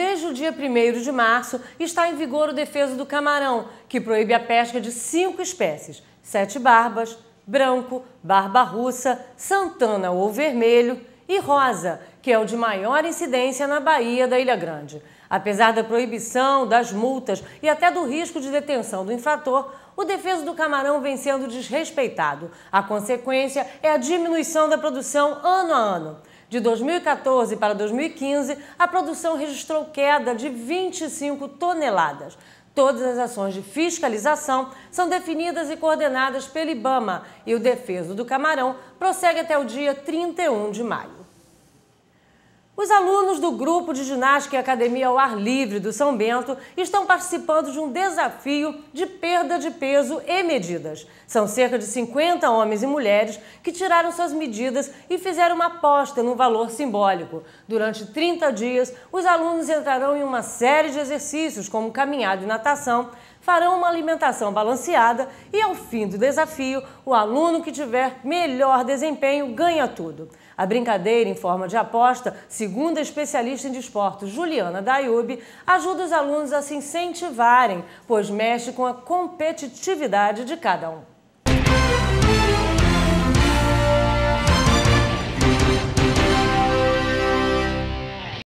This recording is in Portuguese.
Desde o dia 1 de março está em vigor o Defesa do Camarão, que proíbe a pesca de cinco espécies: sete barbas, branco, barba russa, santana ou vermelho e rosa, que é o de maior incidência na Bahia da Ilha Grande. Apesar da proibição, das multas e até do risco de detenção do infrator, o Defesa do camarão vem sendo desrespeitado. A consequência é a diminuição da produção ano a ano. De 2014 para 2015, a produção registrou queda de 25 toneladas. Todas as ações de fiscalização são definidas e coordenadas pelo IBAMA e o Defeso do Camarão prossegue até o dia 31 de maio. Os alunos do grupo de ginástica e academia ao ar livre do São Bento estão participando de um desafio de perda de peso e medidas. São cerca de 50 homens e mulheres que tiraram suas medidas e fizeram uma aposta no valor simbólico. Durante 30 dias, os alunos entrarão em uma série de exercícios, como caminhada e natação, farão uma alimentação balanceada e, ao fim do desafio, o aluno que tiver melhor desempenho ganha tudo. A brincadeira em forma de aposta, segundo a especialista em desportos Juliana Dayub, ajuda os alunos a se incentivarem, pois mexe com a competitividade de cada um.